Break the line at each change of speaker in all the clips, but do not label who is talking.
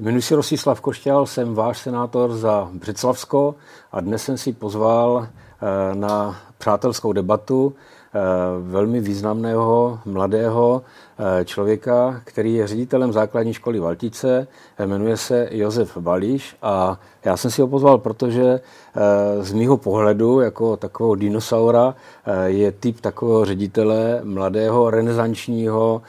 Jmenuji se Rosislav Košťal, jsem váš senátor za Břeclavsko a dnes jsem si pozval eh, na přátelskou debatu Eh, velmi významného mladého eh, člověka, který je ředitelem základní školy Valtice, eh, jmenuje se Josef Balíš a já jsem si ho pozval, protože z mýho pohledu jako takového dinosaura je typ takového ředitele mladého, renesančního,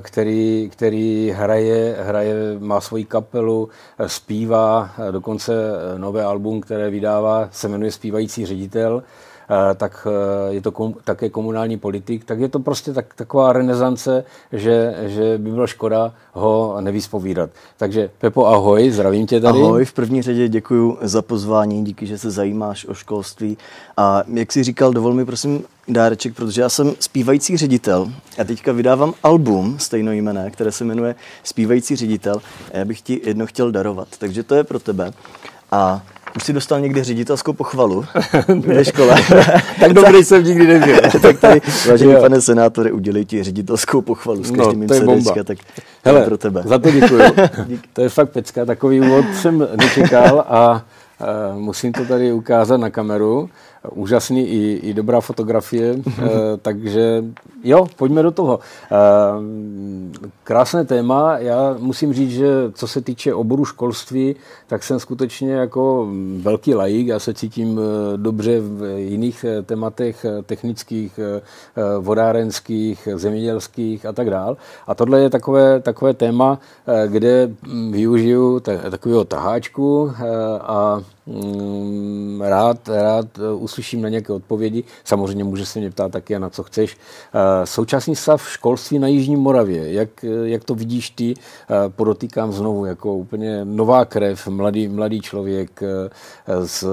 který, který hraje, hraje, má svoji kapelu, zpívá, dokonce nové album, které vydává, se jmenuje Zpívající ředitel. Eh, tak eh, je to kom, také komunální politik, tak je to prostě tak, taková renesance, že, že by bylo škoda ho nevyspovídat. Takže Pepo, ahoj, zdravím tě tady. Ahoj, v
první řadě děkuji za pozvání, díky, že se zajímáš o školství. A jak jsi říkal, dovol mi prosím dáreček, protože já jsem zpívající ředitel a teďka vydávám album stejnojmené, které se jmenuje Zpívající ředitel a já bych ti jedno chtěl darovat, takže to je pro tebe. A už jsi dostal někdy ředitelskou pochvalu ve škole? tak dobrý jsem nikdy nebyl. tak tady, vážený jo. pane senátore, udělej ti ředitelskou pochvalu s každým no, srdečka, tak Hele, pro tebe. za to děkuju.
to je fakt pecka, takový úvod jsem nečekal a, a musím to tady ukázat na kameru úžasný i, i dobrá fotografie, eh, takže jo, pojďme do toho. Eh, krásné téma, já musím říct, že co se týče oboru školství, tak jsem skutečně jako velký laik, já se cítím eh, dobře v jiných tématech technických, vodárenských, zemědělských a tak dál. A tohle je takové, takové téma, kde hm, využiju takového taháčku a Mm, rád, rád eh, uslyším na nějaké odpovědi. Samozřejmě může se mě ptát také na co chceš. Eh, současný stav školství na Jižní Moravě, jak, eh, jak to vidíš ty? Podotýkám znovu, jako úplně nová krev, mladý, mladý člověk s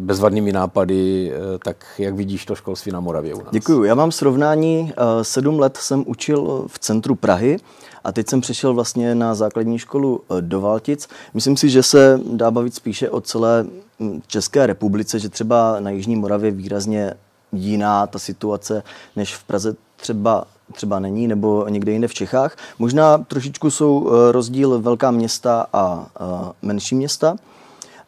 bezvadnými nápady, tak jak vidíš to školství na Moravě u nás? Děkuju. Já mám srovnání. Sedm let jsem učil v centru Prahy a teď jsem přišel vlastně na základní školu do Valtic. Myslím si, že se dá bavit spíše o celé České republice, že třeba na Jižní Moravě výrazně jiná ta situace, než v Praze třeba třeba není, nebo někde jinde v Čechách. Možná trošičku jsou e, rozdíl velká města a e, menší města.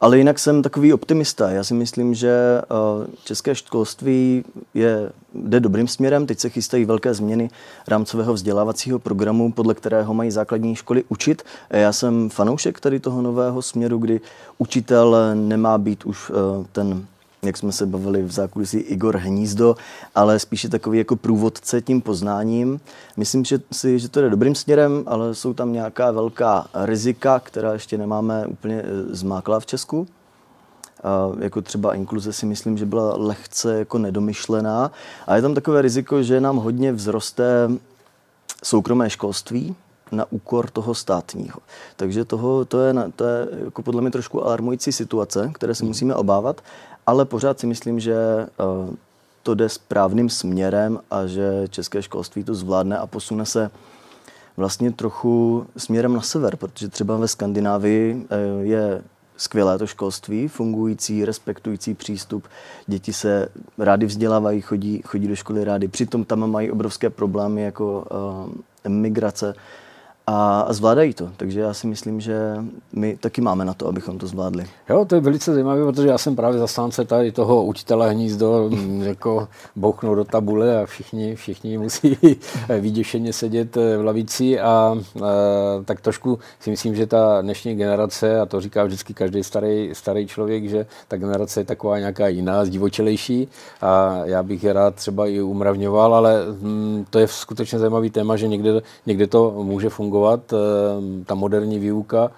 Ale jinak jsem takový optimista. Já si myslím, že eh, české školství je, jde dobrým směrem. Teď se chystají velké změny rámcového vzdělávacího programu, podle kterého mají základní školy učit. Já jsem fanoušek tady toho nového směru, kdy učitel nemá být už eh, ten jak jsme se bavili v zákulisí, Igor Hnízdo, ale spíše takový jako průvodce tím poznáním. Myslím že si, že to jde dobrým směrem, ale jsou tam nějaká velká rizika, která ještě nemáme úplně eh, zmáklá v Česku. A jako třeba inkluze si myslím, že byla lehce jako nedomyšlená. A je tam takové riziko, že nám hodně vzroste soukromé školství, na úkor toho státního. Takže toho, to je, to je jako podle mě trošku alarmující situace, které se mhm. musíme obávat, ale pořád si myslím, že eh, to jde správným směrem a že české školství to zvládne a posune se vlastně trochu směrem na sever, protože třeba ve Skandinávii eh, je skvělé to školství, fungující, respektující přístup. Děti se rádi vzdělávají, chodí, chodí do školy rádi. Přitom tam mají obrovské problémy jako uh, eh, migrace a zvládají to. Takže já si myslím, že my taky máme na to, abychom to zvládli. Jo, to je velice zajímavé, protože já jsem právě
zastánce tady toho učitele hnízdo, jako bouchnou do tabule a všichni, všichni musí vyděšeně sedět eh, v lavici a, a eh, tak trošku si myslím, že ta dnešní generace, a to říká vždycky každý starý, starý člověk, že ta generace je taková nějaká jiná, zdivočelejší a já bych je rád třeba i umravňoval, ale hm, to je skutečně zajímavý téma, že někde, někde to může fungovat fungovat, eh, ta moderní výuka.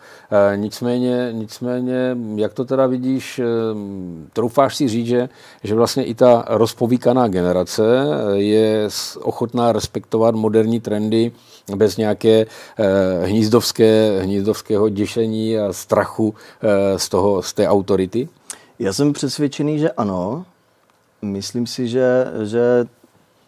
Eh, nicméně, nicméně jak to teda vidíš, eh, troufáš si říct, že, že vlastně i ta rozpovíkaná generace je ochotná respektovat moderní trendy bez nějaké hnízdovské,
hnízdovského děšení a strachu z, toho, z té autority? Já jsem přesvědčený, že ano. Myslím si, že, že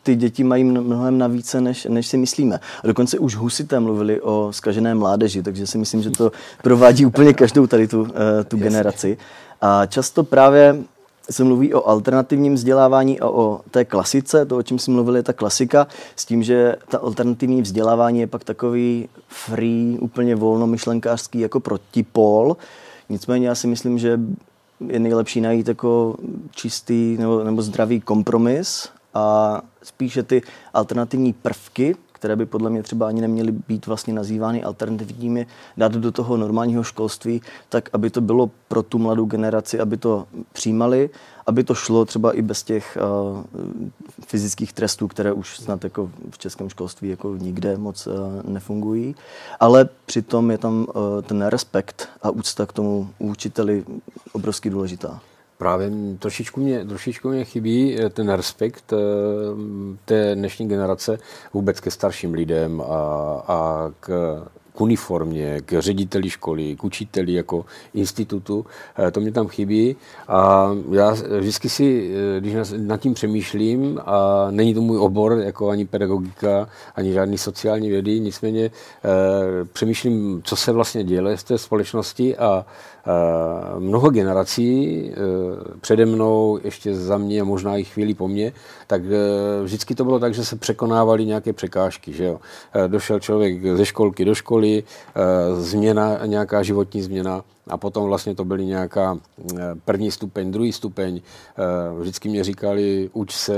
ty děti mají mnohem navíce, než, než si myslíme. A dokonce už husité mluvili o skažené mládeži, takže si myslím, že to provádí úplně každou tady tu, eh, tu generaci. A často právě se mluví o alternativním vzdělávání a o té klasice, to, o čem jsme mluvili, je ta klasika, s tím, že ta alternativní vzdělávání je pak takový free, úplně volnomyšlenkářský jako protipol. Nicméně já si myslím, že je nejlepší najít jako čistý nebo, nebo zdravý kompromis a spíše ty alternativní prvky, které by podle mě třeba ani neměly být vlastně nazývány alternativními, dát do toho normálního školství, tak aby to bylo pro tu mladou generaci, aby to přijímali, aby to šlo třeba i bez těch uh, fyzických trestů, které už snad jako v českém školství jako nikde moc uh, nefungují, ale přitom je tam uh, ten respekt a úcta k tomu učiteli obrovsky důležitá. Právě trošičku mě, trošičku mě chybí eh, ten respekt eh, té dnešní
generace vůbec ke starším lidem a, a k, k uniformě, k řediteli školy, k učiteli jako institutu. Eh, to mě tam chybí a já vždycky si, když nad tím přemýšlím, a není to můj obor, jako ani pedagogika, ani žádný sociální vědy, nicméně přemýšlím, co se vlastně děje z té společnosti a Eh, mnoho generací eh, přede mnou, ještě za mě, možná i chvíli po mně, tak eh, vždycky to bylo tak, že se překonávaly nějaké překážky. Že jo? Došel člověk ze školky do školy, změna, nějaká životní změna a potom vlastně to byly nějaká eh, první stupeň, druhý stupeň. Eh, vždycky mě říkali, uč se,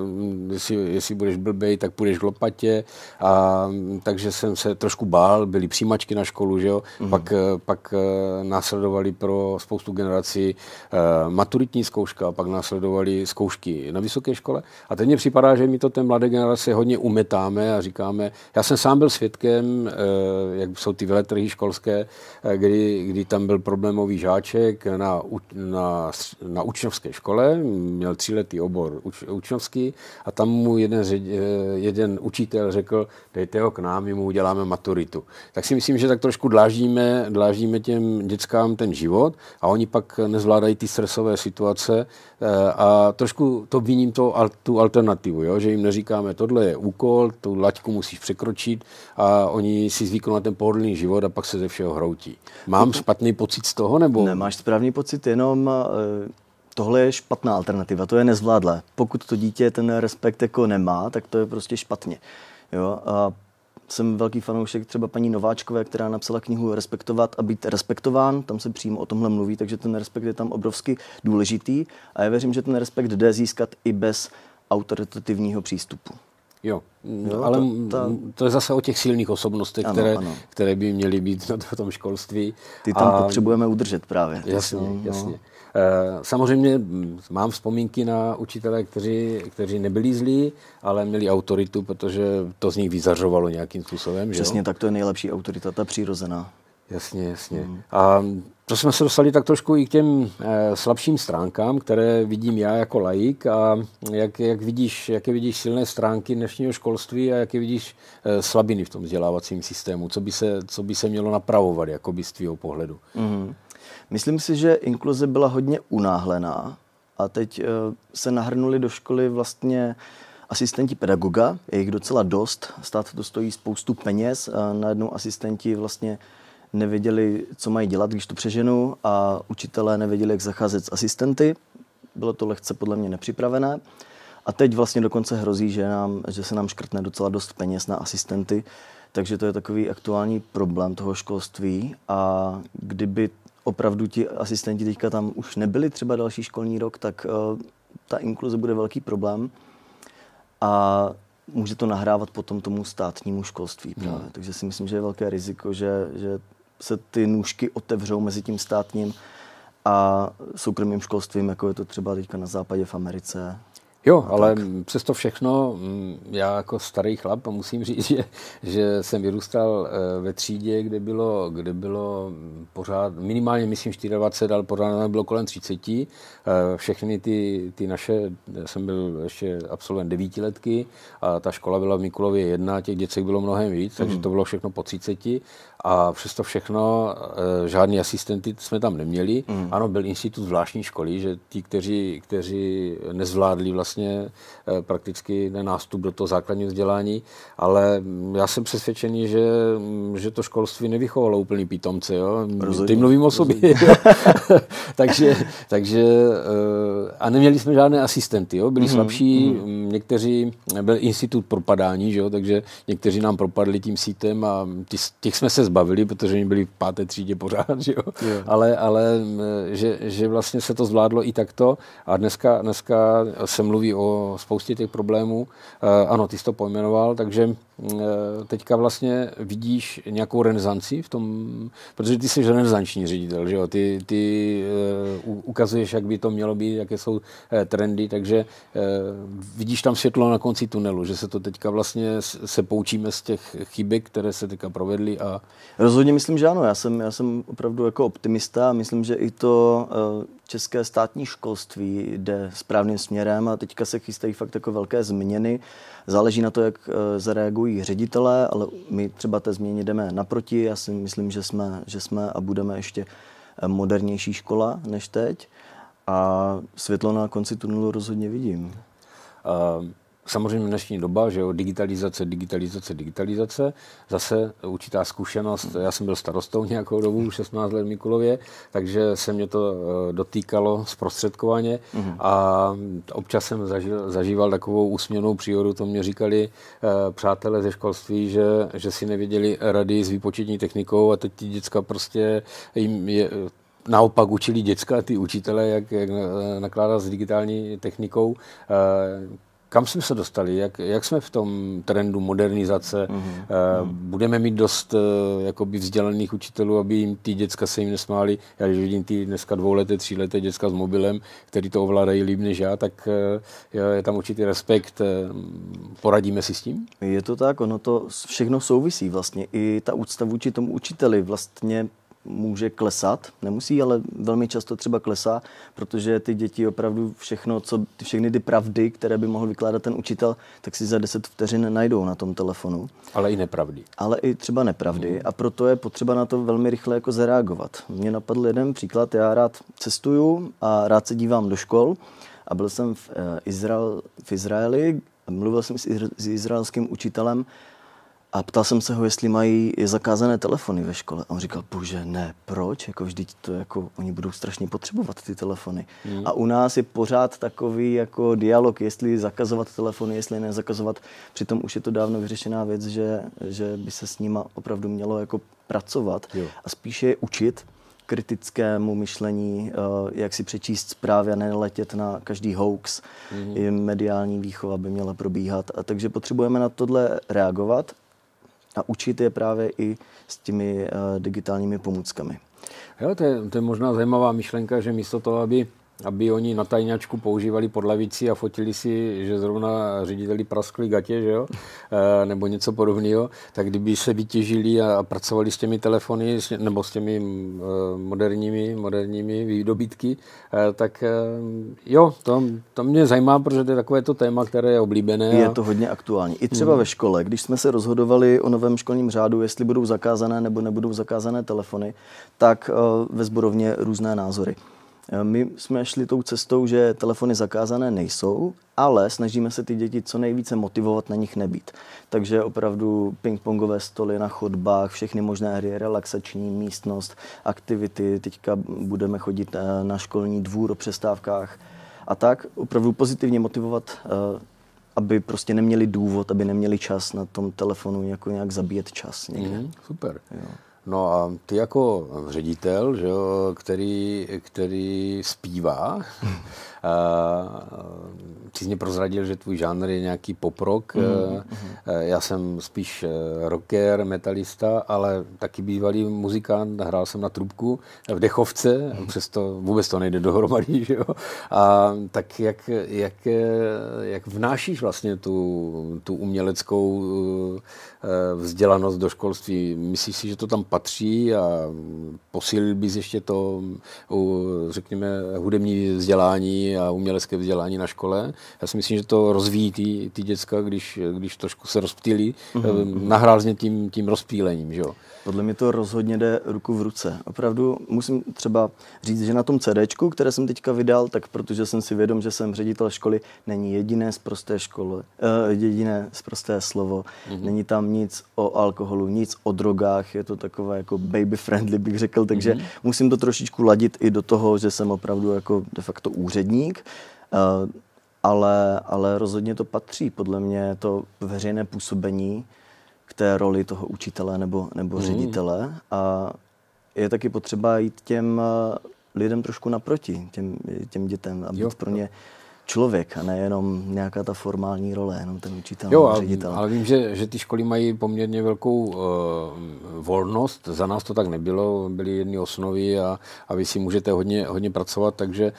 hm, jestli, jestli budeš blbej, tak půjdeš k lopatě. A, hm, takže jsem se trošku bál, byly přijímačky na školu, že jo? Mm. Pak, eh, pak následovali pro spoustu generací maturitní zkouška, pak následovali zkoušky na vysoké škole. A teď mě připadá, že my to té mladé generace hodně umetáme a říkáme, já jsem sám byl svědkem, jak jsou ty veletrhy školské, kdy, kdy tam byl problémový žáček na, na, na učňovské škole, měl tříletý obor uč, učňovský a tam mu jeden, řed, eh, jeden učitel řekl, dejte ho k nám, my mu uděláme maturitu. Tak si myslím, že tak trošku dláždíme, dláždíme těm dětskám ten život a oni pak nezvládají ty stresové situace Eh, a trošku to vyním to, tu alternativu, jo? že jim neříkáme, tohle je úkol, tu laťku musíš překročit a oni si zvyknou na ten pohodlný život a pak se ze
všeho hroutí. Mám špatný pocit z toho? nebo? Nemáš správný pocit, jenom eh, tohle je špatná alternativa, to je nezvládlé. Pokud to dítě ten respekt jako nemá, tak to je prostě špatně. Jo? A jsem velký fanoušek třeba paní Nováčkové, která napsala knihu Respektovat a být respektován. Tam se přímo o tomhle mluví, takže ten respekt je tam obrovsky důležitý. A já věřím, že ten respekt jde získat i bez autoritativního přístupu.
Jo, jo no, ale to, ta... to je zase o těch silných
osobnostech, ano, které, ano. které by měly být na
tom školství. Ty tam a... potřebujeme udržet právě. Jasně, no, no. jasně. No. Eh, samozřejmě mm, mám vzpomínky na učitele, kteří, kteří nebyli zlí, ale měli autoritu, protože to z nich vyzařovalo nějakým způsobem. Přesně že jo? tak, to je nejlepší autorita, ta přirozená. Jasně, jasně. Mm. A to jsme se dostali tak trošku i k těm e, slabším stránkám, které vidím já jako laik a jak, jak vidíš, jaké vidíš silné stránky dnešního školství a jaké vidíš e, slabiny v tom vzdělávacím systému, co by se, co by se mělo napravovat
jako z tvého pohledu. Mm. Myslím si, že inkluze byla hodně unáhlená a teď eh, se nahrnuli do školy vlastně asistenti pedagoga, je jich docela dost, stát to stojí spoustu peněz, a najednou asistenti vlastně nevěděli, co mají dělat, když to přeženu a učitelé nevěděli, jak zacházet s asistenty. Bylo to lehce podle mě nepřipravené. A teď vlastně dokonce hrozí, že, nám, že se nám škrtne docela dost peněz na asistenty, takže to je takový aktuální problém toho školství a kdyby opravdu ti asistenti teďka tam už nebyli třeba další školní rok, tak eh, ta inkluze bude velký problém a může to nahrávat potom tomu státnímu školství no. právě. Hmm. Takže si myslím, že je velké riziko, že, že se ty nůžky otevřou mezi tím státním a soukromým školstvím, jako je to třeba teďka na západě v Americe Jo, ale tak. přesto všechno, mm,
já jako starý chlap musím říct, že, že jsem vyrůstal eh, ve třídě, kde bylo, kde bylo pořád, minimálně myslím 24, ale pořád nebylo kolem 30. Eh, všechny ty, ty naše, já jsem byl ještě absolvent devítiletky a ta škola byla v Mikulově jedna, těch děcek bylo mnohem víc, takže mhm. to bylo všechno po 30 a přesto všechno eh, žádný asistenty jsme tam neměli. Mm. Ano, byl institut zvláštní školy, že ti, kteří, kteří nezvládli vlastně eh, prakticky nástup do toho základního vzdělání, ale já jsem přesvědčený, že, mm, že to školství nevychovalo úplný pitomce, Jo? Rozumím. Ty mluvím o sobě. takže, takže eh, a neměli jsme žádné asistenty. Jo? Byli mm. slabší, mhm. mm. někteří, byl institut propadání, že jo? takže někteří nám propadli tím sítem a těch jsme se zbavili bavili, protože oni byli v páté třídě pořád, že jo? jo. ale, ale že, že vlastně se to zvládlo i takto a dneska, dneska se mluví o spoustě těch problémů. Eh, ano, ty jsi to pojmenoval, takže Eh, teďka vlastně vidíš nějakou renesanci v tom, protože ty jsi renesanční ředitel, že jo? Ty, ty uh, ukazuješ, jak by to mělo být, jaké jsou uh, trendy, takže uh, vidíš tam světlo na konci tunelu, že se to teďka
vlastně se poučíme z těch chybek, které se teďka provedly a... Rozhodně myslím, že ano, já jsem, já jsem opravdu jako optimista a myslím, že i to, uh české státní školství jde správným směrem a teďka se chystají fakt jako velké změny. Záleží na to, jak eh, zareagují ředitelé, ale my třeba té změně jdeme naproti. Já si myslím, že jsme, že jsme a budeme ještě eh, modernější škola než teď. A světlo na konci tunelu rozhodně vidím. Eh, samozřejmě dnešní doba, že jo,
digitalizace, digitalizace, digitalizace, zase určitá zkušenost. Já jsem byl starostou nějakou dobu, 16 let v Mikulově, takže se mě to eh, dotýkalo zprostředkovaně mhm. a občas jsem zažil, zažíval takovou úsměnou příhodu, to mě říkali eh, přátelé ze školství, že, že si nevěděli rady s výpočetní technikou a teď ti děcka prostě jim je, naopak učili děcka, ty učitele, jak, jak eh, nakládat s digitální technikou kam jsme se dostali, jak, jak jsme v tom trendu modernizace, mm-hmm. uh, budeme mít dost uh, jakoby vzdělaných učitelů, aby jim ty děcka se jim nesmály. Já když vidím ty dneska dvouleté, tříleté děcka s mobilem, který
to ovládají líp než já, tak uh, je tam určitý respekt. Uh, poradíme si s tím? Je to tak, ono to všechno souvisí vlastně. I ta úcta vůči tomu učiteli vlastně může klesat, nemusí, ale velmi často třeba klesá, protože ty děti opravdu všechno, co, ty všechny ty pravdy, které by mohl vykládat ten učitel, tak si za 10 vteřin najdou na tom telefonu.
Ale i nepravdy.
Ale i třeba nepravdy hmm. a proto je potřeba na to velmi rychle jako zareagovat. Mně napadl jeden příklad, já rád cestuju a rád se dívám do škol a byl jsem v, eh, Izrael, v Izraeli, mluvil jsem s, izraelským učitelem, a ptal jsem se ho, jestli mají zakázané telefony ve škole. A on říkal, bože, ne, proč? Jako vždyť to jako, oni budou strašně potřebovat ty telefony. Mm. A u nás je pořád takový jako dialog, jestli zakazovat telefony, jestli nezakazovat. Přitom už je to dávno vyřešená věc, že, že by se s nima opravdu mělo jako pracovat jo. a spíše je učit kritickému myšlení, eh, jak si přečíst zprávy a neletět na každý hoax. Mm-hmm. I mediální výchova by měla probíhat. A takže potřebujeme na tohle reagovat a učit je právě i s těmi eh, digitálními pomůckami.
Jo, to, je, to je možná zajímavá myšlenka, že místo toho, aby aby oni na tajňačku používali podlavici a fotili si, že zrovna řediteli praskli gatě, že jo? E, nebo něco podobného, tak kdyby se vytěžili a pracovali s těmi telefony, s, nebo s těmi e, moderními, moderními výdobytky, e, tak e,
jo, to, to mě zajímá, protože to je takové to téma, které je oblíbené. Je a... to hodně aktuální. I třeba hmm. ve škole, když jsme se rozhodovali o novém školním řádu, jestli budou zakázané nebo nebudou zakázané telefony, tak e, ve zborovně různé názory. Eh, my jsme šli tou cestou, že telefony zakázané nejsou, ale snažíme se ty děti co nejvíce motivovat na nich nebýt. Takže opravdu pingpongové stoly na chodbách, všechny možné hry, relaxační místnost, aktivity. Teďka budeme chodit eh, na školní dvůr o přestávkách a tak. Opravdu pozitivně motivovat eh, aby prostě neměli důvod, aby neměli čas na tom telefonu jako nějak zabíjet čas někde. Mm, super. Jo. No a ty
jako ředitel, že jo, který, který zpívá, hm mě eh, prozradil, že tvůj žánr je nějaký poprok. Mm, eh, mm-hmm. Eh, já jsem spíš rocker, metalista, ale taky bývalý muzikant, hrál jsem na trubku v dechovce, mm-hmm. přesto vůbec to nejde dohromady, že jo? A tak jak, jak, jak vnášíš vlastně tu, tu uměleckou vzdělanost do školství? Myslíš si, že to tam patří a posílil bys ještě to, řekněme, hudební vzdělání a umělecké vzdělání na škole. Já si myslím, že to rozvíjí ty, ty děcka, když, když trošku se
rozptýlí, mm-hmm. nahrázně tím, tím rozptýlením. Že jo? Podle mě to rozhodně jde ruku v ruce. Opravdu musím třeba říct, že na tom CD, které jsem teďka vydal, tak protože jsem si vědom, že jsem ředitel školy, není jediné z prosté školy, uh, eh, jediné z prosté slovo. Mm-hmm. Není tam nic o alkoholu, nic o drogách, je to takové jako baby friendly, bych řekl, takže mm-hmm. musím to trošičku ladit i do toho, že jsem opravdu jako de facto úřední podnik, eh, ale, ale rozhodně to patří podle mě to veřejné působení k té roli toho učitele nebo, nebo hmm. ředitele a je taky potřeba jít těm eh, lidem trošku naproti, těm, těm dětem a být jo. pro ně člověk a nejenom nějaká ta formální role, jenom ten učitel, jo, ale, ředitel. ale
vím, že, že ty školy mají poměrně velkou uh, volnost, za nás to tak nebylo, byly jedny osnovy a, a vy si můžete hodně, hodně pracovat, takže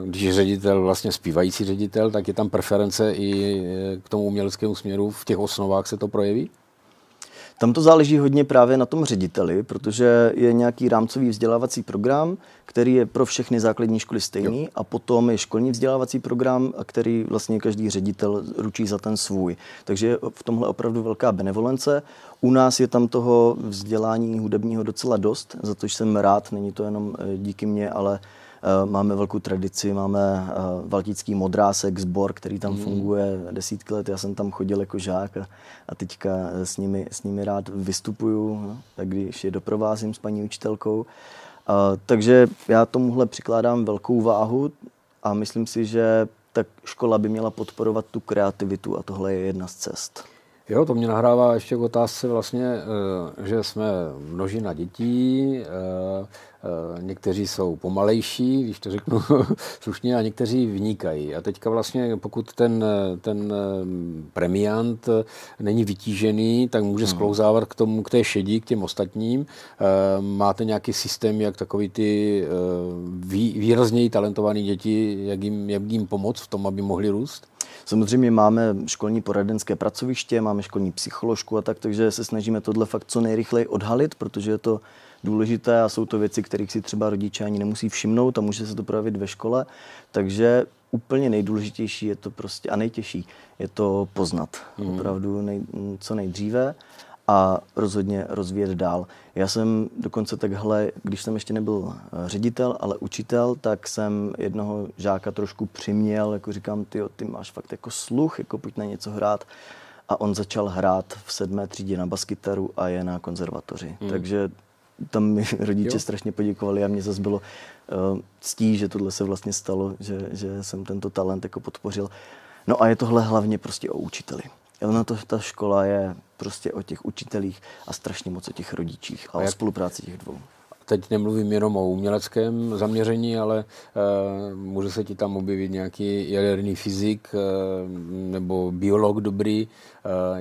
uh, když ředitel, vlastně zpívající ředitel, tak je tam preference i eh, k tomu uměleckému směru, v těch
osnovách se to projeví? Tam to záleží hodně právě na tom řediteli, protože je nějaký rámcový vzdělávací program, který je pro všechny základní školy stejný, jo. a potom je školní vzdělávací program, který vlastně každý ředitel ručí za ten svůj. Takže je v tomhle opravdu velká benevolence. U nás je tam toho vzdělání hudebního docela dost, za to jsem rád. Není to jenom eh, díky mně, ale Eh, máme velkou tradici, máme eh, valtický modrásek, sbor, který tam mm. funguje desítky let. Já jsem tam chodil jako žák a, a teďka eh, s nimi, s nimi rád vystupuju, no, tak když je doprovázím s paní učitelkou. Uh, takže já tomuhle přikládám velkou váhu a myslím si, že tak škola by měla podporovat tu kreativitu a tohle je jedna z cest. Jo, to mě nahrává ještě k otázce vlastně, eh, že jsme množina dětí,
eh, eh, někteří jsou pomalejší, když to řeknu slušně, a někteří vnikají. A teďka vlastně, pokud ten, ten premiant není vytížený, tak může hmm. sklouzávat k tomu, k té šedí, k těm ostatním. Máte nějaký systém, jak takový ty výrazněji talentované děti, jak
jim, jak jim pomoct v tom, aby mohli růst? Samozřejmě máme školní poradenské pracoviště, máme školní psycholožku a tak, takže se snažíme tohle fakt co nejrychleji odhalit, protože je to důležité a jsou to věci, kterých si třeba rodiče ani nemusí všimnout a může se to projevit ve škole. Takže úplně nejdůležitější je to prostě a nejtěžší je to poznat. Mm. Opravdu nej, co nejdříve a rozhodně rozvíjet dál. Já jsem dokonce takhle, když jsem ještě nebyl eh, ředitel, ale učitel, tak jsem jednoho žáka trošku přiměl, jako říkám, ty, ty máš fakt jako sluch, jako pojď na něco hrát. A on začal hrát v sedmé třídě na baskytaru a je na konzervatoři. Hmm. Takže tam mi rodiče jo. strašně poděkovali a mě zase bylo uh, ctí, že tohle se vlastně stalo, že, že jsem tento talent jako podpořil. No a je tohle hlavně prostě o učiteli. Ona no to, ta škola je prostě o těch učitelích a strašně moc o těch rodičích a, a jak... spolupráci těch dvou.
Teď nemluvím jenom o uměleckém zaměření, ale e, může se ti tam objevit nějaký jaderný fyzik e, nebo biolog dobrý. E,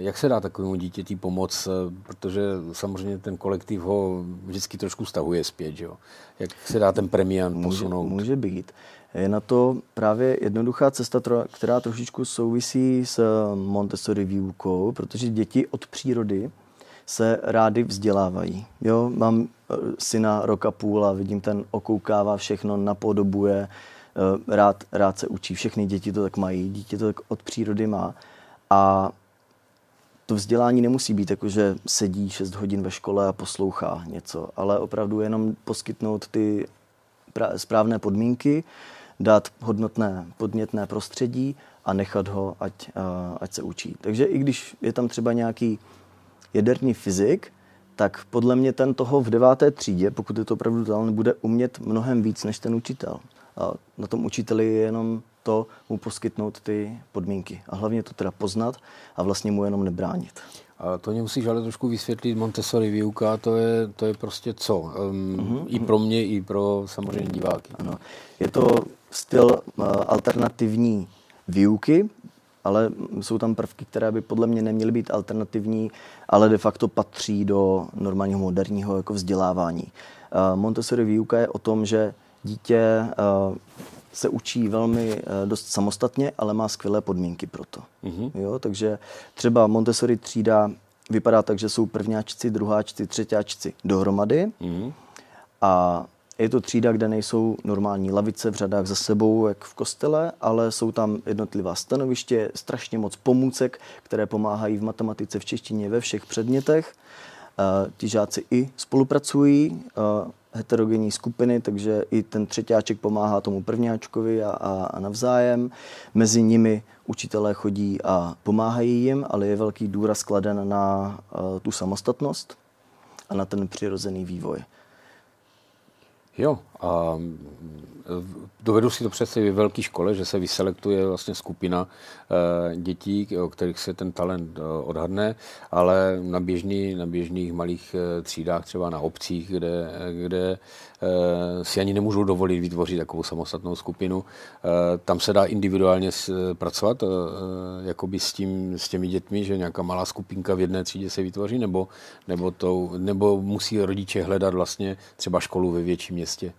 jak se dá takovému dítěti pomoct? Protože samozřejmě ten kolektiv ho vždycky trošku
stahuje zpět. Že jo? Jak se dá ten premián posunout? Může, může být. Je na to právě jednoduchá cesta, která trošičku souvisí s eh, Montessori výukou, protože děti od přírody se rády vzdělávají. Jo, mám eh, syna roka půl a vidím, ten okoukává všechno, napodobuje, eh, rád, rád se učí. Všechny děti to tak mají, dítě to tak od přírody má. A to vzdělání nemusí být jako, že sedí 6 hodin ve škole a poslouchá něco, ale opravdu jenom poskytnout ty správné podmínky, dát hodnotné, podnětné prostředí a nechat ho, ať, eh, ať se učí. Takže i když je tam třeba nějaký jaderní fyzik, tak podle mě ten toho v deváté třídě, pokud je to opravdu dál, bude umět mnohem víc než ten učitel. A na tom učiteli je jenom to mu poskytnout ty podmínky. A hlavně to teda poznat a vlastně mu jenom nebránit. A to mě musíš ale trošku vysvětlit. Montessori výuka, to je, to je prostě co? Um, mm-hmm. I mhm. pro mě, i pro samozřejmě diváky. Ano. Je to styl eh, alternativní výuky, ale jsou tam prvky, které by podle mě neměly být alternativní, ale de facto patří do normálního moderního jako vzdělávání. Eh, Montessori výuka je o tom, že dítě eh, se učí velmi dost samostatně, ale má skvělé podmínky pro to. Mm-hmm. Jo, takže třeba Montessori třída vypadá tak, že jsou prvňáčci, druháčci, třetíáčci dohromady mm-hmm. a je to třída, kde nejsou normální lavice v řadách za sebou, jak v kostele, ale jsou tam jednotlivá stanoviště, strašně moc pomůcek, které pomáhají v matematice, v češtině, ve všech předmětech. Eh, ti žáci i spolupracují, eh, heterogenní skupiny, takže i ten třetíáček pomáhá tomu prvňáčkovi a, a, a navzájem. Mezi nimi učitelé chodí a pomáhají jim, ale je velký důraz kladen na eh, tu samostatnost a na ten přirozený vývoj. Jo, A dovedu si to představit ve velké
škole, že se vyselektuje vlastně skupina eh, dětí, o kterých se ten talent eh, odhadne, ale na, běžný, na běžných malých eh, třídách, třeba na obcích, kde, kde si ani nemůžou dovolit vytvořit takovou samostatnou skupinu, tam se dá individuálně pracovat jakoby s, tím, s těmi dětmi, že nějaká malá skupinka v jedné třídě se vytvoří, nebo, nebo, to, nebo musí rodiče hledat vlastně
třeba školu ve větším městě?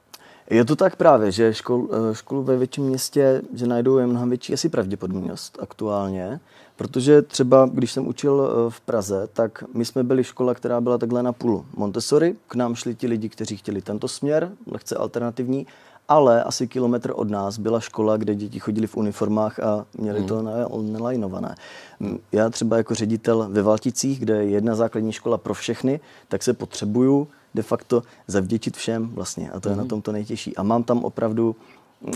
Je to tak právě, že škol, eh, školu ve větším městě, že najdou je mnohem větší asi pravděpodobnost aktuálně, protože třeba, když jsem učil eh, v Praze, tak my jsme byli škola, která byla takhle na půl Montessori, k nám šli ti lidi, kteří chtěli tento směr, lehce alternativní, ale asi kilometr od nás byla škola, kde děti chodili v uniformách a měli mhm. to nelajnované. Já třeba jako ředitel ve Valticích, kde je jedna základní škola pro všechny, tak se potřebuju de facto zavděčit všem vlastně a to mm-hmm. je na mhm. tom to nejtěžší. A mám tam opravdu uh,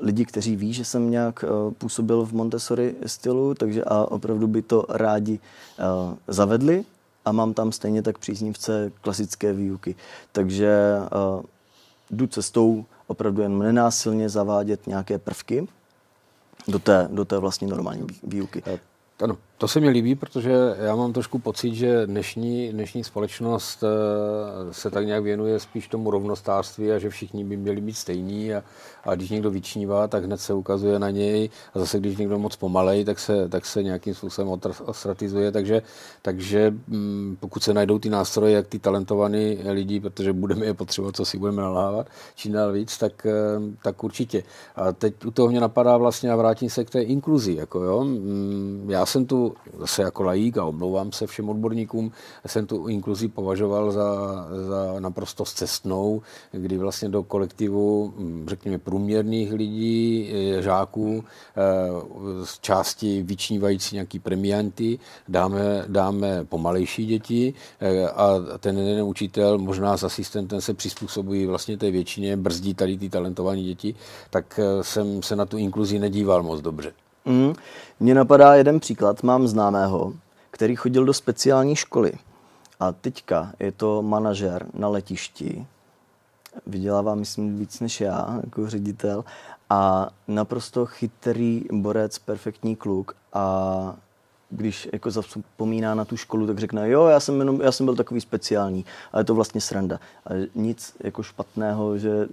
lidi, kteří ví, že jsem nějak uh, působil v Montessori stylu, takže a opravdu by to rádi uh, zavedli a mám tam stejně tak příznivce klasické výuky. Takže uh, jdu cestou opravdu jen nenásilně zavádět nějaké prvky do té, do té vlastně normální výuky. Ano,
to se mi líbí, protože já mám trošku pocit, že dnešní, dnešní společnost eh, se tak nějak věnuje spíš tomu rovnostářství a že všichni by měli být stejní a, a když někdo vyčnívá, tak hned se ukazuje na něj a zase když někdo moc pomalej, tak se, tak se nějakým způsobem ostratizuje, takže, takže mm, pokud se najdou ty nástroje, jak ty talentovaný lidi, protože budeme je potřebovat, co si budeme nalávat, čím dál víc, tak, eh, tak určitě. A teď u toho mě napadá vlastně a vrátím se k té inkluzi. Jako jo. Mm, já jsem tu zase jako lajík a omlouvám se všem odborníkům, jsem tu inkluzi považoval za, za naprosto cestnou, kdy vlastně do kolektivu, mm, řekněme, průměrných lidí, eh, žáků, eh, z části vyčnívající nějaký premianty, dáme, dáme pomalejší děti eh, a ten jeden učitel možná s asistentem se přizpůsobují vlastně té většině, brzdí tady ty talentované děti, tak jsem se na tu
inkluzi nedíval moc dobře. Mm. Mně napadá jeden příklad. Mám známého, který chodil do speciální školy. A teďka je to manažer na letišti, vydělává, myslím, víc než já, jako ředitel, a naprosto chytrý borec, perfektní kluk a když jako zapomíná na tu školu, tak řekne, jo, já jsem, jenom, já jsem byl takový speciální, ale je to vlastně sranda. A nic jako špatného, že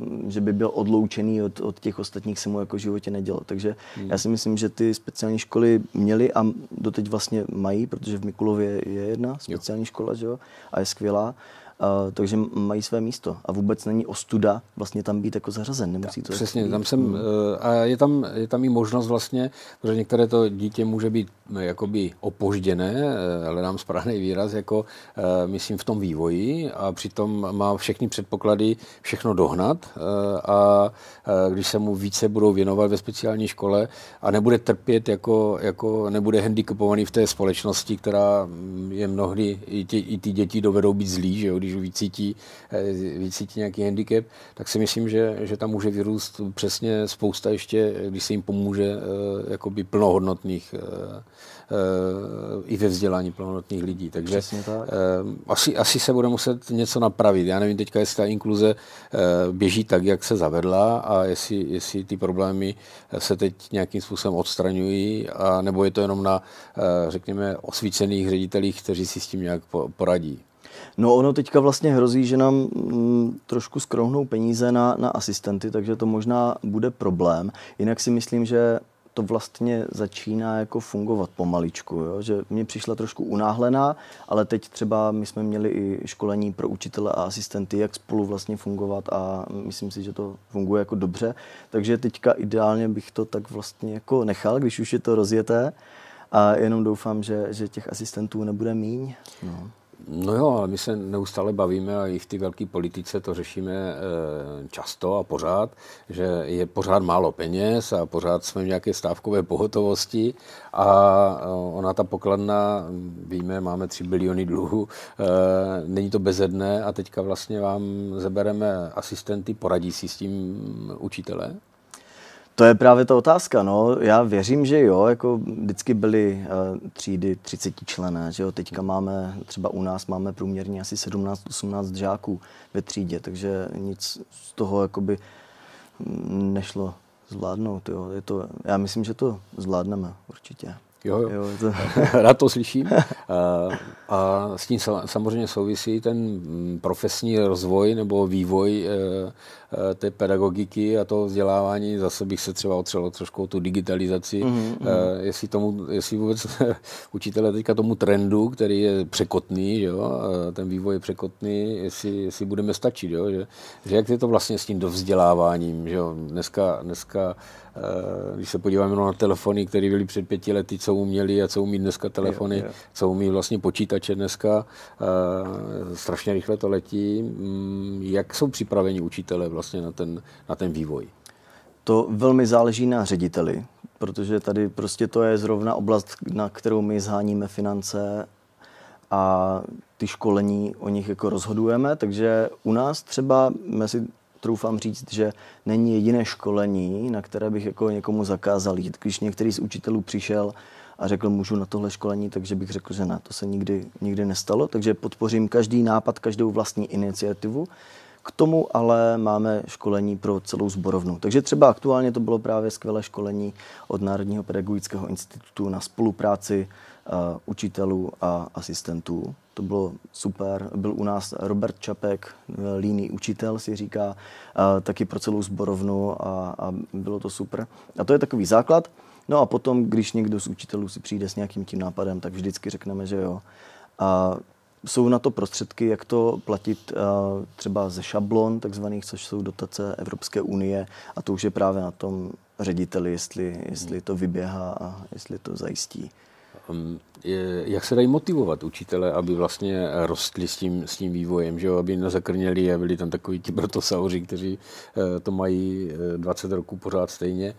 Mm, že by byl odloučený od, od těch ostatních, se mu jako v životě nedělo. Takže hmm. já si myslím, že ty speciální školy měly a doteď vlastně mají, protože v Mikulově je jedna speciální jo. škola, že jo, a je skvělá. Uh, Uh, takže mají své místo a vůbec není ostuda vlastně tam být jako zařazen. Nemusí to přesně, tam jsem, hmm.
eh, a je tam, je tam i možnost vlastně, protože některé to dítě může být eh, jakoby opožděné, eh, ale nám správný výraz, jako myslím v tom vývoji a přitom má všechny předpoklady všechno dohnat a když se mu více budou věnovat ve speciální škole a nebude trpět jako, jako nebude handicapovaný v té společnosti, která mm, je mnohdy i ty, i ty děti dovedou být zlí, že jo, když vycítí, eh, vycítí nějaký handicap, tak si myslím, že, že tam může vyrůst přesně spousta ještě, když se jim pomůže, eh, jakoby plnohodnotných eh, i ve vzdělání plnohodnotných lidí. Takže tak. asi, asi se bude muset něco napravit. Já nevím teďka, jestli ta inkluze běží tak, jak se zavedla a jestli, jestli ty problémy se teď nějakým způsobem odstraňují, a nebo je to jenom na, řekněme, osvícených ředitelích, kteří si s tím nějak poradí.
No ono teďka vlastně hrozí, že nám mm, trošku skrouhnou peníze na, na asistenty, takže to možná bude problém. Jinak si myslím, že to vlastně začíná jako fungovat pomaličku, jo? že mě přišla trošku unáhlená, ale teď třeba my jsme měli i školení pro učitele a asistenty, jak spolu vlastně fungovat a myslím si, že to funguje jako dobře, takže teďka ideálně bych to tak vlastně jako nechal, když už je to rozjeté a jenom doufám, že, že těch asistentů nebude míň. No. No jo, ale my se neustále bavíme a i v té velké
politice to řešíme eh, často a pořád, že je pořád málo peněz a pořád jsme v nějaké stávkové pohotovosti a eh, ona ta pokladna, víme, máme 3 biliony dluhu, eh, není to bezedné a teďka vlastně vám
zebereme asistenty, poradí si s tím učitele? To je právě ta otázka. No. Já věřím, že jo, jako vždycky byly uh, třídy 30 člené, že jo. Teďka máme, třeba u nás máme průměrně asi 17-18 žáků ve třídě, takže nic z toho jakoby nešlo zvládnout. Jo. Je to, já myslím, že to zvládneme určitě. Jo, jo. jo to... Rád to slyším.
A, eh, a s tím samozřejmě souvisí ten mm, profesní rozvoj nebo vývoj eh, Eh, té pedagogiky a toho vzdělávání. Zase bych se třeba otřel trošku o tu digitalizaci. Mm-hmm. Jestli, tomu, jestli vůbec učitele teďka tomu trendu, který je překotný, že jo? ten vývoj je překotný, jestli, jestli budeme stačit. Jo? Že, že jak je to vlastně s tím dovzděláváním? Že jo? Dneska, dneska eh, když se podíváme na telefony, které byly před pěti lety, co uměli a co umí dneska telefony, jo, jo. co umí vlastně počítače dneska, strašně rychle to letí. Mm,
jak jsou připraveni učitelé vlastně na ten, na ten vývoj? To velmi záleží na řediteli, protože tady prostě to je zrovna oblast, na kterou my zháníme finance a ty školení o nich jako rozhodujeme, takže u nás třeba, my si troufám říct, že není jediné školení, na které bych jako někomu zakázal jít. Když některý z učitelů přišel a řekl, můžu na tohle školení, takže bych řekl, že ne, to se nikdy, nikdy nestalo. Takže podpořím každý nápad, každou vlastní iniciativu, k tomu ale máme školení pro celou zborovnu. Takže třeba aktuálně to bylo právě skvělé školení od Národního pedagogického institutu na spolupráci uh, učitelů a asistentů. To bylo super. Byl u nás Robert Čapek, eh, líný učitel, si říká, uh, taky pro celou zborovnu a, a bylo to super. A to je takový základ. No a potom, když někdo z učitelů si přijde s nějakým tím nápadem, tak vždycky řekneme, že jo. A jsou na to prostředky, jak to platit eh, třeba ze šablon takzvaných, což jsou dotace Evropské unie a to už je právě na tom řediteli, jestli, jestli to vyběhá a jestli to zajistí. Ehm,
jak se dají motivovat učitele, aby vlastně rostli s tím, s tím vývojem, že jo? aby nezakrněli a byli tam takový ti brotosauři, kteří eh, to mají 20 eh, roků pořád stejně. Eh,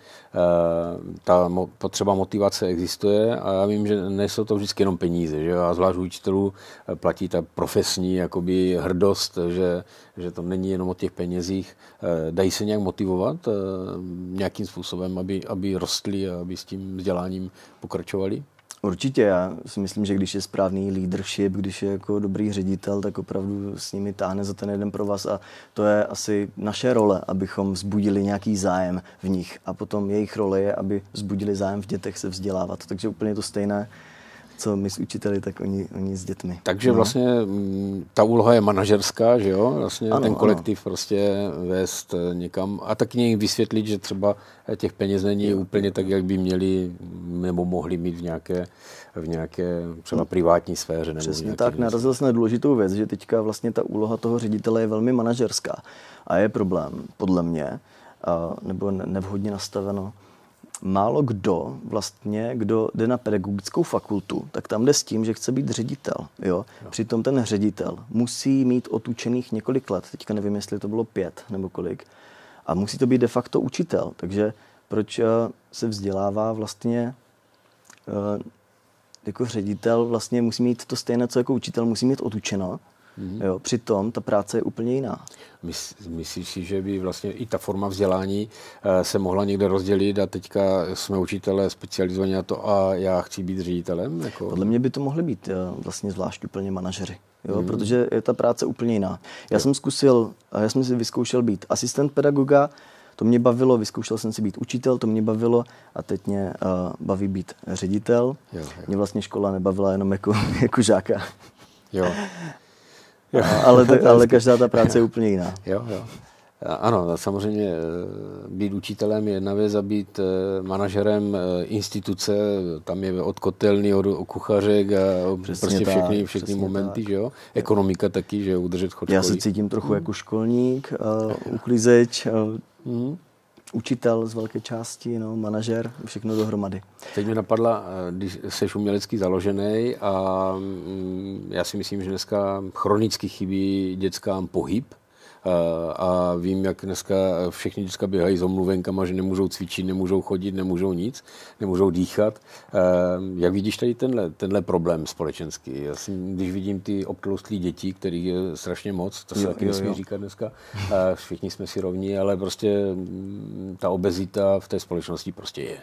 ta potřeba motivace existuje a já vím, že nejsou to vždycky jenom peníze, že jo? a zvlášť učitelů platí ta profesní jakoby hrdost, že, že to není jenom o těch penězích. Dají se nějak motivovat nějakým způsobem,
aby, aby rostli a aby s tím vzděláním pokračovali? Určitě, já si myslím, že když je správný leadership, když je jako dobrý ředitel, tak opravdu s nimi táhne za ten jeden pro vás a to je asi naše role, abychom vzbudili nějaký zájem v nich a potom jejich role je, aby vzbudili zájem v dětech se vzdělávat. Takže úplně to stejné co my s učiteli, tak oni, oni s dětmi. Takže no. vlastně
mm, ta úloha je manažerská, že jo? Vlastně ano, ten kolektiv ano. prostě vést eh, někam a tak něj vysvětlit, že třeba eh, těch peněz není jo. úplně tak, jak by měli nebo mohli mít v nějaké, v nějaké třeba no. privátní sféře. Nebo Přesně tak, věc. narazil
jsem na důležitou věc, že teďka vlastně ta úloha toho ředitele je velmi manažerská a je problém, podle mě, eh, nebo nevhodně nastaveno, málo kdo vlastně, kdo jde na pedagogickou fakultu, tak tam jde s tím, že chce být ředitel. Jo? No. Přitom ten ředitel musí mít otučených několik let, teďka nevím, jestli to bylo pět nebo kolik, a musí to být de facto učitel. Takže proč eh, se vzdělává vlastně eh, jako ředitel, vlastně musí mít to stejné, co jako učitel, musí mít otučeno, Mm-hmm. Jo, přitom ta práce je úplně jiná. Mys, myslíš si, že by vlastně i ta forma vzdělání eh, se mohla někde rozdělit a teďka jsme učitelé specializovaní na to a já chci být ředitelem? Jako? Podle mě by to mohly být eh, vlastně zvlášť úplně manažery. Jo, mm. protože je ta práce úplně jiná. Já jo. jsem zkusil, já jsem si vyzkoušel být asistent pedagoga, to mě bavilo, vyzkoušel jsem si být učitel, to mě bavilo a teď mě uh, baví být ředitel. Jo, jo. Mě vlastně škola nebavila jenom jako, jako žáka. Jo. Jo. ale, to, ale každá ta práce je úplně jiná.
Jo, jo. Ano, samozřejmě eh, být učitelem je jedna věc a být eh, manažerem eh, instituce, tam je od kotelny, od, kuchařek a přesně prostě všechny, tak, všechny momenty, tak. že jo? Ekonomika taky, že jo, udržet chod Já se cítím trochu hmm. jako
školník, uh, uklízeč, uh, učitel z velké části, no, manažer, všechno dohromady.
Teď mi napadla, eh, když jsi umělecký založený a mm, já si myslím, že dneska chronicky chybí dětskám pohyb, a vím, jak dneska všichni dneska běhají s omluvenkama, že nemůžou cvičit, nemůžou chodit, nemůžou nic, nemůžou dýchat. Jak vidíš tady tenhle, tenhle problém společenský? Já si, když vidím ty obtloustlí děti, kterých je strašně moc, to se jo, taky nesmí říkat dneska, všichni jsme si rovní, ale prostě mm, ta obezita v té společnosti prostě je.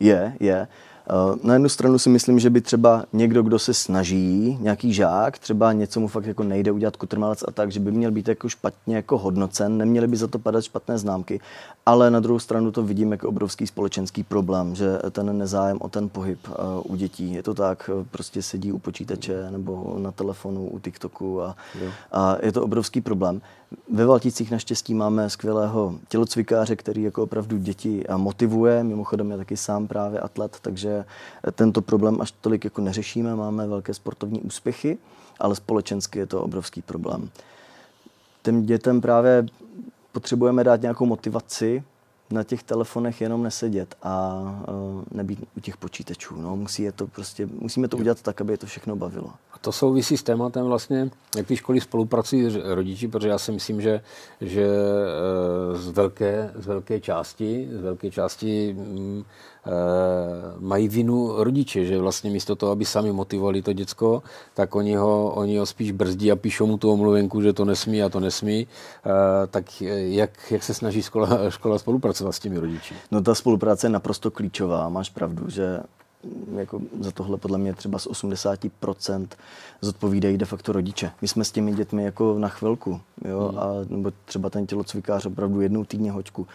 Je, je. Eh, na jednu stranu si myslím, že by třeba někdo, kdo se snaží, nějaký žák, třeba něco mu fakt jako nejde udělat kutrmalec a tak, že by měl být jako špatně jako hodnocen, neměly by za to padat špatné známky, ale na druhou stranu to vidím jako obrovský společenský problém, že ten nezájem o ten pohyb eh, u dětí, je to tak, eh, prostě sedí u počítače nebo na telefonu, u TikToku a, a je to obrovský problém. Ve Valticích naštěstí máme skvělého tělocvikáře, který jako opravdu děti motivuje. Mimochodem je taky sám právě atlet, takže tento problém až tolik jako neřešíme. Máme velké sportovní úspěchy, ale společensky je to obrovský problém. Těm dětem právě potřebujeme dát nějakou motivaci, na těch telefonech jenom nesedět a uh, nebýt u těch počítačů. No. Musí je to prostě, musíme to udělat tak, aby je to všechno bavilo. A to souvisí s tématem vlastně, jak ty školy spolupracují rodiči, protože já si
myslím, že, že e, z, velké, z velké části, z velké části mm, mají vinu rodiče, že vlastně místo toho, aby sami motivovali to děcko, tak oni ho, oni ho spíš brzdí a píšou mu tu omluvenku, že to nesmí a to nesmí.
Eh, tak jak, jak se snaží škola, škola spolupracovat s těmi rodiči? No ta spolupráce je naprosto klíčová, máš pravdu, že mm, jako za tohle podle mě třeba z 80% zodpovídají de facto rodiče. My jsme s těmi dětmi jako na chvilku, jo, mm. a, nebo třeba ten tělocvikář opravdu jednou týdně hoďku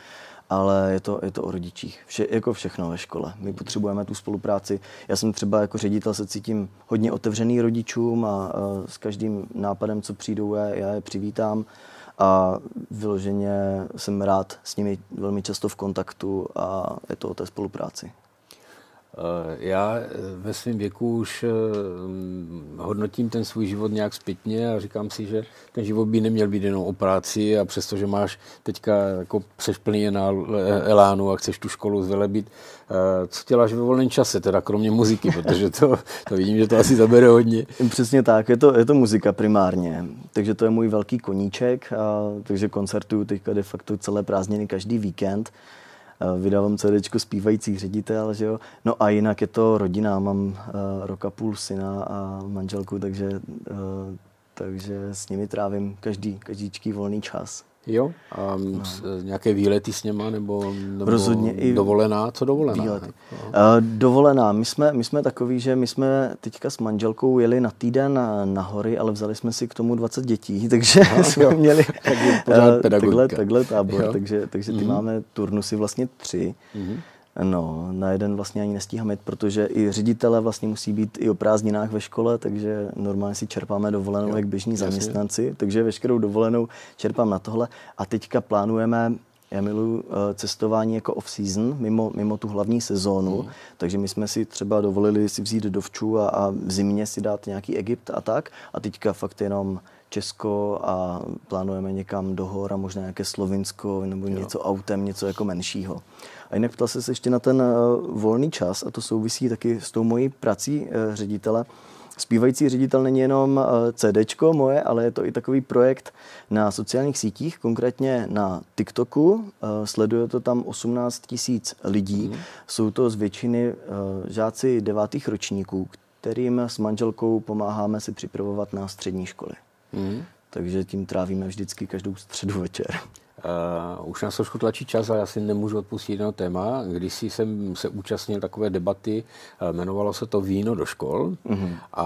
ale je to, je to o rodičích. Vše, jako všechno ve škole. My potřebujeme tu spolupráci. Já jsem třeba jako ředitel se cítím hodně otevřený rodičům a, a s každým nápadem, co přijdou, já, já je přivítám a vyloženě jsem rád s nimi velmi často v kontaktu a je to o té spolupráci. Eh, já eh, ve svém věku už eh,
mm, hodnotím ten svůj život nějak zpětně a říkám si, že ten život by neměl být jenom o práci a přestože máš teďka jako přešplný na elánu a chceš tu školu
zvelebit, co děláš ve volném čase, teda kromě muziky, protože to, to vidím, že to asi zabere hodně. Hm, přesně tak, je to, je to muzika primárně, takže to je můj velký koníček, a, takže koncertuju teďka de facto celé prázdniny každý víkend vydávám CD zpívající ředitel, že jo. No a jinak je to rodina, mám uh, eh, roka půl syna a manželku, takže, uh, takže s nimi trávím každý, každýčký volný čas. Jo, a no. Eh, nějaké výlety s něma nebo, nebo Rozhodně i dovolená, co dovolená? Uh, dovolená, my jsme, my jsme takový, že my jsme teďka s manželkou jeli na týden na, eh, na hory, ale vzali jsme si k tomu 20 dětí, takže no, jsme jo. měli tak takhle, takhle tábor, jo. takže, takže ty mm-hmm. máme turnusy vlastně tři. Mm-hmm. No, na jeden vlastně ani nestíhám jít, protože i ředitele vlastně musí být i o prázdninách ve škole, takže normálně si čerpáme dovolenou jo, jak běžní jasně. zaměstnanci, takže veškerou dovolenou čerpám na tohle. A teďka plánujeme já miluji eh, cestování jako off-season, mimo, mimo tu hlavní sezónu, hmm. takže my jsme si třeba dovolili si vzít dovčů a, a v zimě si dát nějaký Egypt a tak. A teďka fakt jenom Česko a plánujeme někam do hor a možná nějaké Slovinsko nebo jo. něco autem, něco jako menšího. A jinak ptal se ještě na ten eh, volný čas a to souvisí taky s tou mojí prací eh, ředitele. Spívající ředitel není jenom eh, CDčko moje, ale je to i takový projekt na sociálních sítích, konkrétně na TikToku. Sleduje to tam 18 tisíc lidí. Mm. Jsou to z většiny žáci devátých ročníků, kterým s manželkou pomáháme si připravovat na střední školy. Mm. Takže tím trávíme vždycky každou středu večer. Uh, už nás trošku tlačí čas, ale já si nemůžu odpustit jedno téma. Když
jsem se účastnil takové debaty, eh, jmenovalo se to Víno do škol, mm-hmm. a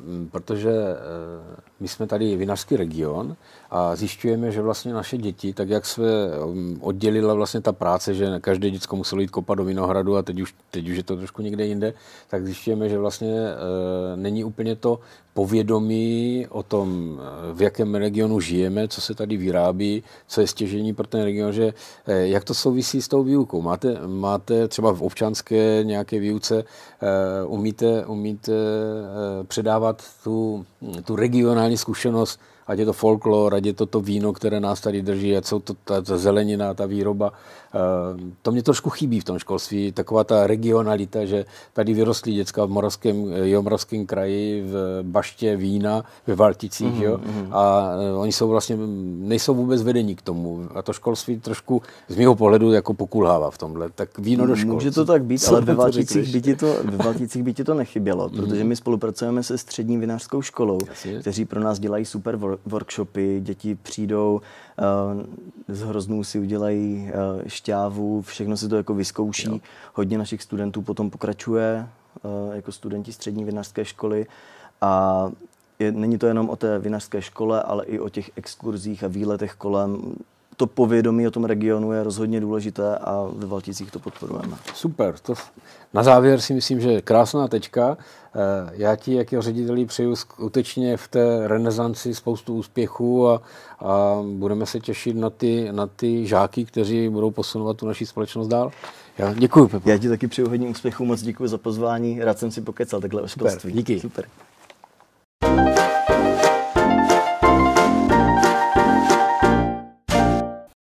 mm, protože uh, my jsme tady vinařský region a zjišťujeme, že vlastně naše děti, tak jak se mm, oddělila vlastně ta práce, že každé děcko muselo jít kopat do vinohradu a teď už, teď už je to trošku někde jinde, tak zjišťujeme, že vlastně uh, není úplně to povědomí o tom, v jakém regionu žijeme, co se tady vyrábí, co je stěžení pro ten region, že eh, jak to souvisí s tou výukou. Máte, máte třeba v občanské nějaké výuce, eh, umíte, umíte eh, předávat tu, tu regionální zkušenost, ať je to folklor, ať je to to víno, které nás tady drží, ať jsou to ta, ta zelenina, ta výroba, Eh, to mě trošku chybí v tom školství, taková ta regionalita, že tady vyrostly děcka v Moravském, eh, Jomoravském kraji, v Baště Vína, ve Valticích, mm-hmm. jo, mhm. a eh, oni jsou vlastně, nejsou vůbec vedení k tomu a to školství trošku z mého pohledu jako pokulhává v tomhle, tak víno do školství. Může to tak být, Co ale ve Valticích, by ti
to, ve Valticích by ti to nechybělo, mm-hmm. protože my spolupracujeme se střední vinářskou školou, Jasně. kteří pro nás dělají super workshopy, děti přijdou Eh, z hroznů si udělají eh, šťávu, všechno si to jako vyzkouší. Hodně našich studentů potom pokračuje eh, jako studenti střední vinařské školy a je, není to jenom o té vinařské škole, ale i o těch exkurzích a výletech kolem to povědomí o tom regionu je rozhodně důležité a ve Valticích to podporujeme. Super. To na závěr si myslím, že krásná tečka. Eh, já ti jako
řediteli přeju skutečně v té renesanci spoustu úspěchů a, a budeme se těšit na ty, na ty žáky, kteří budou posunovat tu naši společnost dál. Já děkuji,
Pepo. Já ti taky přeju hodně úspěchů, moc děkuji za pozvání, rád jsem si pokecal takhle o školství. Super, díky. Super.